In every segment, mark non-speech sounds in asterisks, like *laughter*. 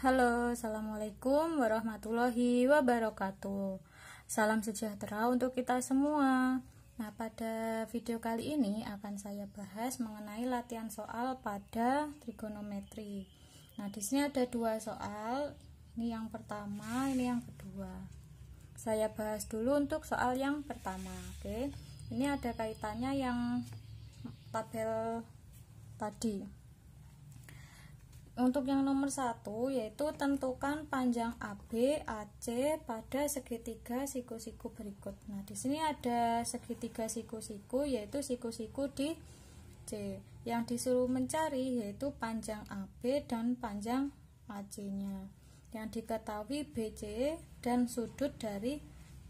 Halo, Assalamualaikum warahmatullahi wabarakatuh Salam sejahtera untuk kita semua Nah, pada video kali ini akan saya bahas mengenai latihan soal pada trigonometri Nah, di sini ada dua soal Ini yang pertama, ini yang kedua Saya bahas dulu untuk soal yang pertama Oke, ini ada kaitannya yang tabel tadi untuk yang nomor satu yaitu tentukan panjang AB AC pada segitiga siku-siku berikut. Nah, di sini ada segitiga siku-siku yaitu siku-siku di C. Yang disuruh mencari yaitu panjang AB dan panjang AC-nya. Yang diketahui BC dan sudut dari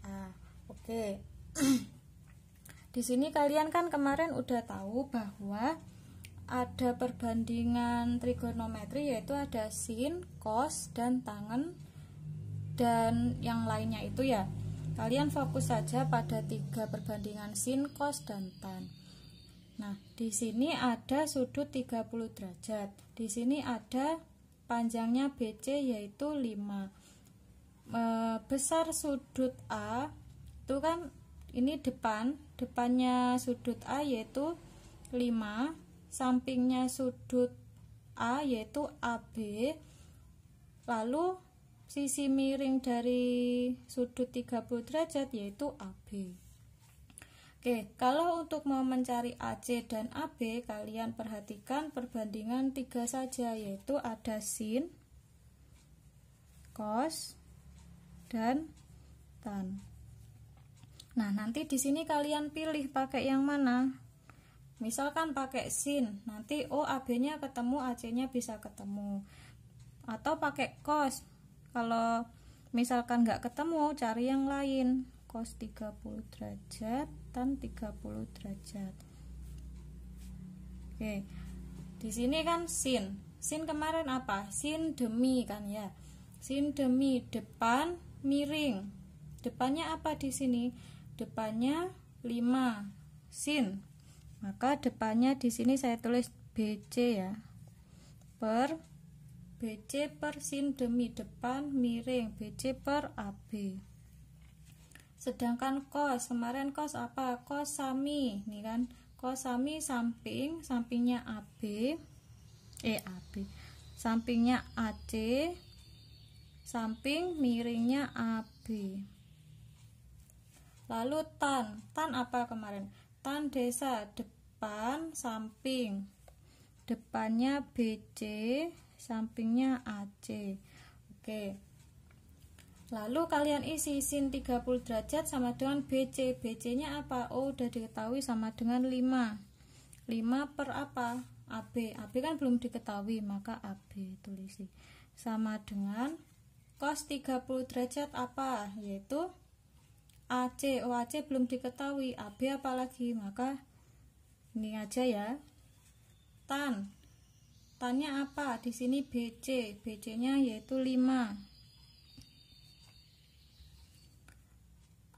A. Oke. *clears throat* di sini kalian kan kemarin udah tahu bahwa ada perbandingan trigonometri yaitu ada sin, cos, dan tangen dan yang lainnya itu ya. Kalian fokus saja pada tiga perbandingan sin, cos, dan tan. Nah, di sini ada sudut 30 derajat. Di sini ada panjangnya BC yaitu 5. E, besar sudut A itu kan ini depan, depannya sudut A yaitu 5 sampingnya sudut A yaitu AB lalu sisi miring dari sudut 30 derajat yaitu AB Oke, kalau untuk mau mencari AC dan AB, kalian perhatikan perbandingan tiga saja, yaitu ada sin, cos, dan tan. Nah, nanti di sini kalian pilih pakai yang mana misalkan pakai sin nanti O oh, AB nya ketemu AC nya bisa ketemu atau pakai cos kalau misalkan nggak ketemu cari yang lain cos 30 derajat tan 30 derajat oke di sini kan sin sin kemarin apa sin demi kan ya sin demi depan miring depannya apa di sini depannya 5 sin maka depannya di sini saya tulis BC ya per BC per sin demi depan miring BC per AB sedangkan kos kemarin kos apa kos sami ini kan kos sami samping sampingnya AB eh AB sampingnya AC samping miringnya AB lalu tan tan apa kemarin Tan desa depan samping. Depannya BC, sampingnya AC. Oke. Lalu kalian isi sin 30 derajat sama dengan BC. BC-nya apa? Oh, udah diketahui sama dengan 5. 5 per apa? AB. AB kan belum diketahui, maka AB tulisi. Sama dengan cos 30 derajat apa? Yaitu AC, OAC oh, belum diketahui, AB apalagi, maka ini aja ya. Tan. tanya apa? Di sini BC, BC-nya yaitu 5.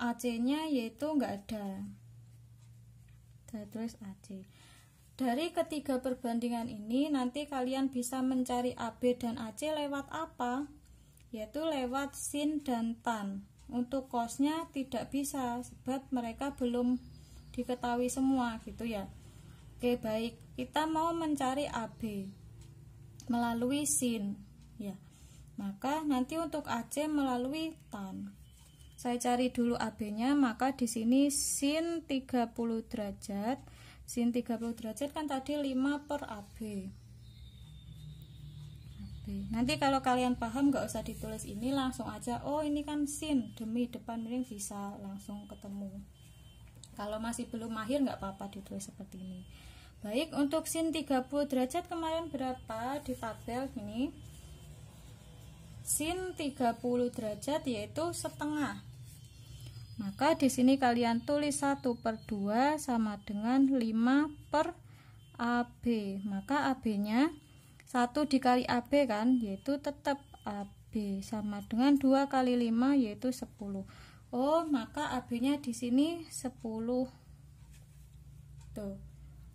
AC-nya yaitu nggak ada. Saya AC. Dari ketiga perbandingan ini nanti kalian bisa mencari AB dan AC lewat apa? Yaitu lewat sin dan tan untuk kosnya tidak bisa sebab mereka belum diketahui semua gitu ya oke baik kita mau mencari AB melalui sin ya maka nanti untuk AC melalui tan saya cari dulu AB nya maka di sini sin 30 derajat sin 30 derajat kan tadi 5 per AB B. Nanti kalau kalian paham nggak usah ditulis ini langsung aja oh ini kan sin demi depan miring bisa langsung ketemu. Kalau masih belum mahir nggak apa-apa ditulis seperti ini. Baik, untuk sin 30 derajat kemarin berapa di tabel ini? Sin 30 derajat yaitu setengah. Maka di sini kalian tulis 1 per 2 sama dengan 5 per AB. Maka AB-nya 1 dikali AB kan yaitu tetap AB sama dengan 2 kali 5 yaitu 10 Oh maka AB nya di sini 10 tuh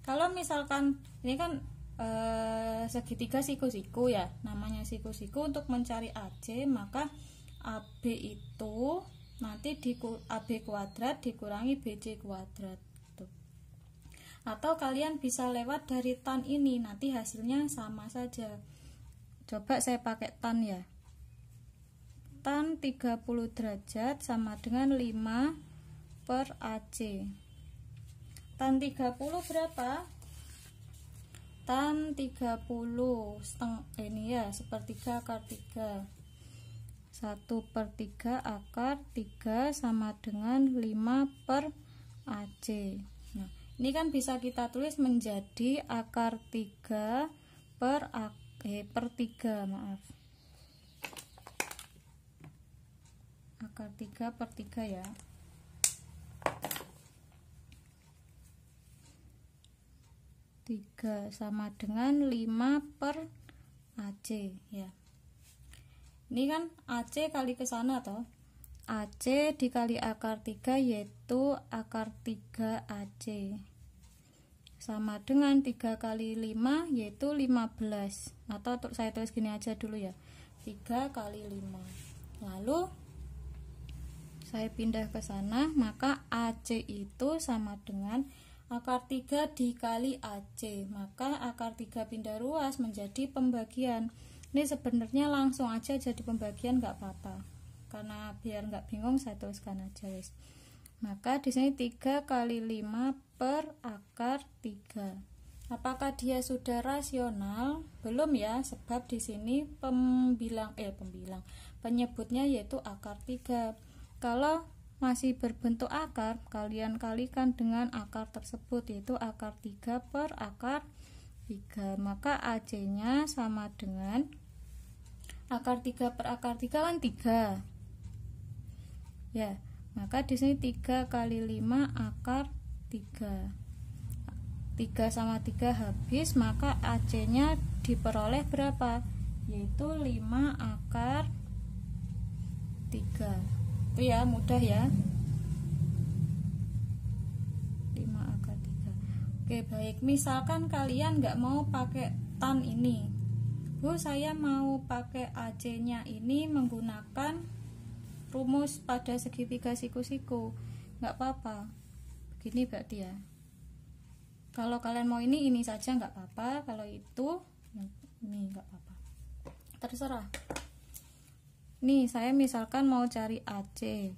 kalau misalkan ini kan eh, segitiga siku-siku ya namanya siku-siku untuk mencari AC maka AB itu nanti di AB kuadrat dikurangi BC kuadrat atau kalian bisa lewat dari tan ini nanti hasilnya sama saja coba saya pakai tan ya tan 30 derajat sama dengan 5 per AC tan 30 berapa? tan 30 seteng eh, ini ya sepertiga akar 3 1 per 3 akar 3 sama dengan 5 per AC nah ini kan bisa kita tulis menjadi akar 3 per eh, per 3 maaf akar 3 per 3 ya tiga sama dengan 5 per AC ya ini kan AC kali ke sana toh AC dikali akar 3 yaitu akar 3AC sama dengan 3 kali 5 yaitu 15 atau saya tulis gini aja dulu ya 3 kali 5 lalu saya pindah ke sana maka AC itu sama dengan akar 3 dikali AC maka akar 3 pindah ruas menjadi pembagian ini sebenarnya langsung aja jadi pembagian nggak apa-apa karena biar nggak bingung saya tuliskan aja guys maka di sini 3 kali 5 per akar 3 apakah dia sudah rasional belum ya sebab di sini pembilang eh pembilang penyebutnya yaitu akar 3 kalau masih berbentuk akar kalian kalikan dengan akar tersebut yaitu akar 3 per akar 3 maka AC nya sama dengan akar 3 per akar 3 kan 3 ya maka di sini 3 kali 5 akar 3 3 sama 3 habis maka AC nya diperoleh berapa yaitu 5 akar 3 itu ya mudah ya 5 akar 3 oke baik misalkan kalian nggak mau pakai tan ini Bu saya mau pakai AC nya ini menggunakan rumus pada segitiga siku-siku nggak apa-apa begini berarti ya kalau kalian mau ini ini saja nggak apa-apa kalau itu ya, ini nggak apa-apa terserah nih saya misalkan mau cari AC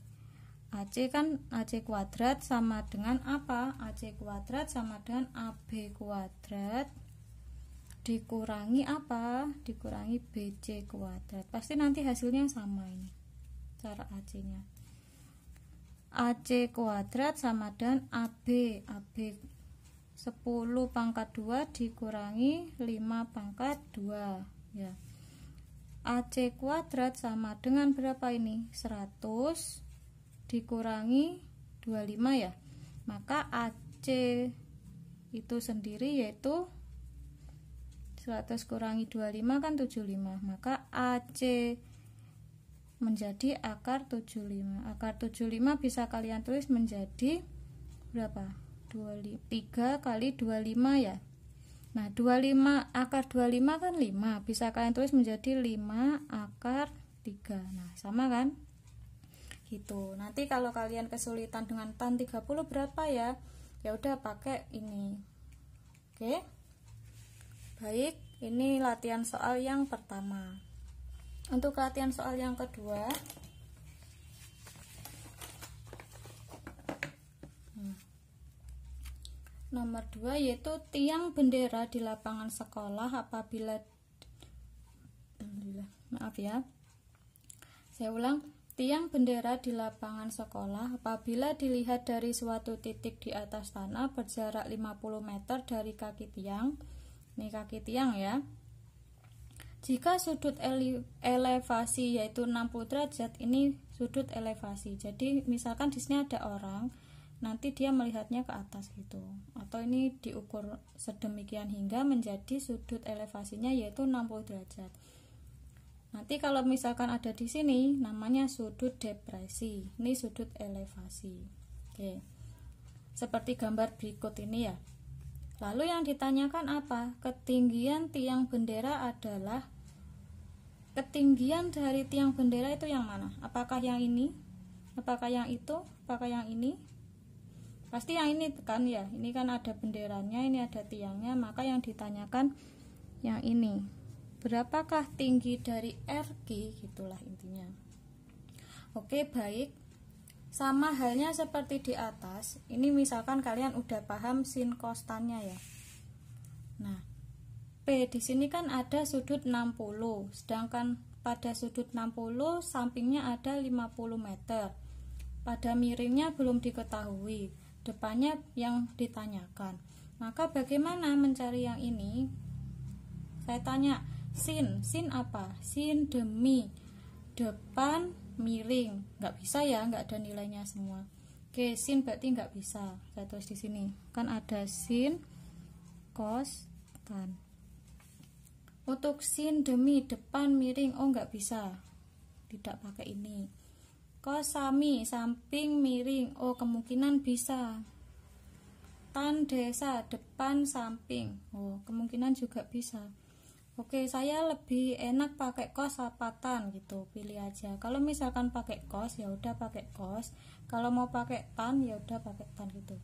AC kan AC kuadrat sama dengan apa AC kuadrat sama dengan AB kuadrat dikurangi apa dikurangi BC kuadrat pasti nanti hasilnya sama ini cara AC nya AC kuadrat sama dengan AB AB 10 pangkat 2 dikurangi 5 pangkat 2 ya AC kuadrat sama dengan berapa ini 100 dikurangi 25 ya maka AC itu sendiri yaitu 100 kurangi 25 kan 75 maka AC menjadi akar 75 akar 75 bisa kalian tulis menjadi berapa 25, 3 kali 25 ya Nah 25 akar 25 kan 5 bisa kalian tulis menjadi 5 akar 3 Nah sama kan gitu nanti kalau kalian kesulitan dengan tan 30 berapa ya ya udah pakai ini oke baik ini latihan soal yang pertama untuk latihan soal yang kedua hmm. Nomor 2 yaitu tiang bendera di lapangan sekolah apabila maaf ya. Saya ulang, tiang bendera di lapangan sekolah apabila dilihat dari suatu titik di atas tanah berjarak 50 meter dari kaki tiang. Ini kaki tiang ya. Jika sudut ele elevasi yaitu 60 derajat ini sudut elevasi. Jadi misalkan di sini ada orang, nanti dia melihatnya ke atas gitu. Atau ini diukur sedemikian hingga menjadi sudut elevasinya yaitu 60 derajat. Nanti kalau misalkan ada di sini namanya sudut depresi. Ini sudut elevasi. Oke. Seperti gambar berikut ini ya. Lalu yang ditanyakan apa? Ketinggian tiang bendera adalah ketinggian dari tiang bendera itu yang mana? Apakah yang ini? Apakah yang itu? Apakah yang ini? Pasti yang ini kan ya. Ini kan ada benderanya, ini ada tiangnya, maka yang ditanyakan yang ini. Berapakah tinggi dari RG Itulah intinya. Oke, baik. Sama halnya seperti di atas, ini misalkan kalian udah paham sin nya ya. Nah, P di sini kan ada sudut 60, sedangkan pada sudut 60 sampingnya ada 50 meter. Pada miringnya belum diketahui, depannya yang ditanyakan. Maka bagaimana mencari yang ini? Saya tanya, sin, sin apa? Sin demi depan miring nggak bisa ya nggak ada nilainya semua oke sin berarti nggak bisa saya tulis di sini kan ada sin cos tan untuk sin demi depan miring oh nggak bisa tidak pakai ini cos sami samping miring oh kemungkinan bisa tan desa depan samping oh kemungkinan juga bisa oke saya lebih enak pakai kos sapatan gitu pilih aja kalau misalkan pakai kos ya udah pakai kos kalau mau pakai tan ya udah pakai tan gitu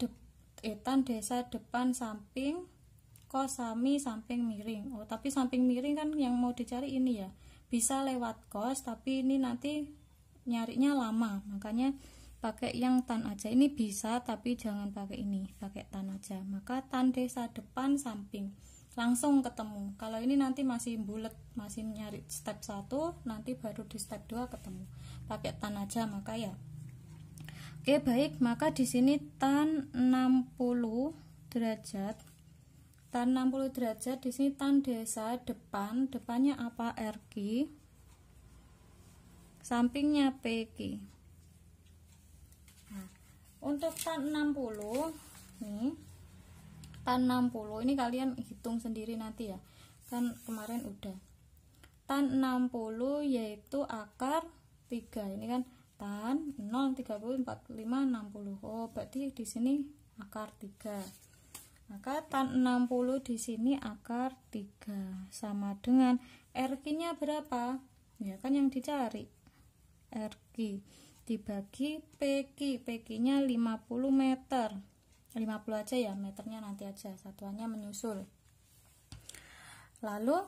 De etan eh, desa depan samping kos sami samping miring oh tapi samping miring kan yang mau dicari ini ya bisa lewat kos tapi ini nanti nyarinya lama makanya pakai yang tan aja ini bisa tapi jangan pakai ini pakai tan aja maka tan desa depan samping langsung ketemu kalau ini nanti masih bulat masih nyari step 1 nanti baru di step 2 ketemu pakai tan aja maka ya oke baik maka di sini tan 60 derajat tan 60 derajat di sini tan desa depan depannya apa RQ sampingnya PQ nah, untuk tan 60 nih tan 60 ini kalian hitung sendiri nanti ya kan kemarin udah tan 60 yaitu akar 3 ini kan tan 0 30 45 60 oh berarti di sini akar 3 maka tan 60 di sini akar 3 sama dengan RQ nya berapa ya kan yang dicari RQ dibagi PQ PQ nya 50 meter 50 aja ya meternya nanti aja satuannya menyusul lalu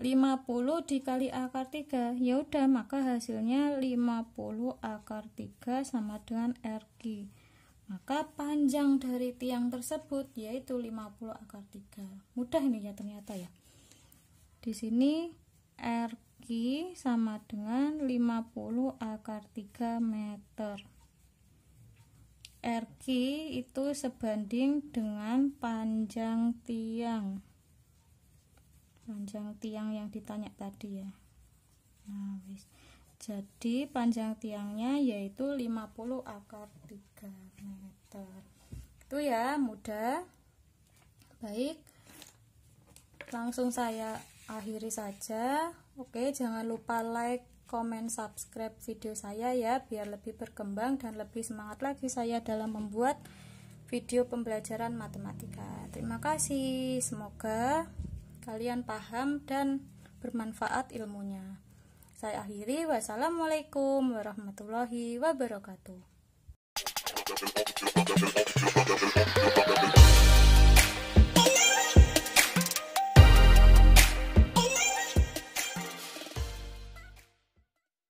50 dikali akar 3 yaudah maka hasilnya 50 akar 3 sama dengan RG maka panjang dari tiang tersebut yaitu 50 akar 3 mudah ini ya ternyata ya di sini RG sama dengan 50 akar 3 meter RQ itu sebanding dengan panjang tiang panjang tiang yang ditanya tadi ya nah wis jadi panjang tiangnya yaitu 50 akar 3 meter itu ya mudah baik langsung saya akhiri saja oke jangan lupa like komen, subscribe video saya ya biar lebih berkembang dan lebih semangat lagi saya dalam membuat video pembelajaran matematika. Terima kasih. Semoga kalian paham dan bermanfaat ilmunya. Saya akhiri, wassalamualaikum warahmatullahi wabarakatuh.